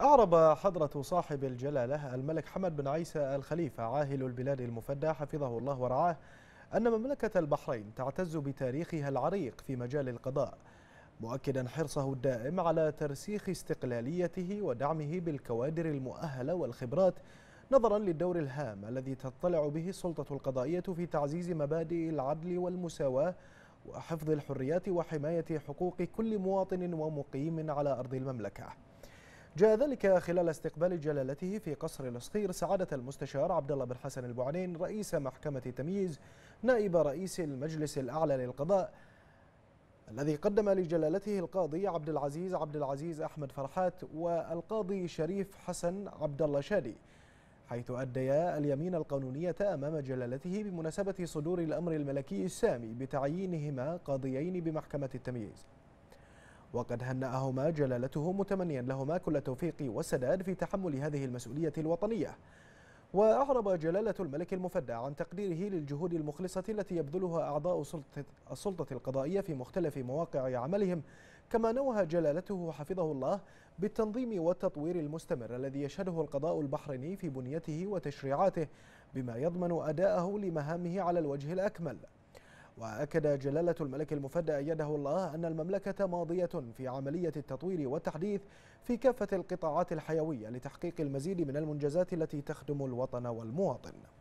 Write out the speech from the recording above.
أعرب حضرة صاحب الجلالة الملك حمد بن عيسى الخليفة عاهل البلاد المفدى حفظه الله ورعاه أن مملكة البحرين تعتز بتاريخها العريق في مجال القضاء مؤكدا حرصه الدائم على ترسيخ استقلاليته ودعمه بالكوادر المؤهلة والخبرات نظرا للدور الهام الذي تطلع به السلطة القضائية في تعزيز مبادئ العدل والمساواة وحفظ الحريات وحماية حقوق كل مواطن ومقيم على أرض المملكة جاء ذلك خلال استقبال جلالته في قصر الصخير سعادة المستشار عبد الله بن حسن البعنين رئيس محكمة تمييز نائب رئيس المجلس الأعلى للقضاء الذي قدم لجلالته القاضي عبد العزيز عبد العزيز أحمد فرحات والقاضي شريف حسن عبد الله شادي حيث أديا اليمين القانونية أمام جلالته بمناسبة صدور الأمر الملكي السامي بتعيينهما قاضيين بمحكمة التمييز وقد هنأهما جلالته متمنيا لهما كل التوفيق والسداد في تحمل هذه المسؤولية الوطنية وأعرب جلالة الملك المفدى عن تقديره للجهود المخلصة التي يبذلها أعضاء السلطة القضائية في مختلف مواقع عملهم كما نوه جلالته حفظه الله بالتنظيم والتطوير المستمر الذي يشهده القضاء البحريني في بنيته وتشريعاته بما يضمن أداءه لمهامه على الوجه الأكمل وأكد جلالة الملك المفدى أيده الله أن المملكة ماضية في عملية التطوير والتحديث في كافة القطاعات الحيوية لتحقيق المزيد من المنجزات التي تخدم الوطن والمواطن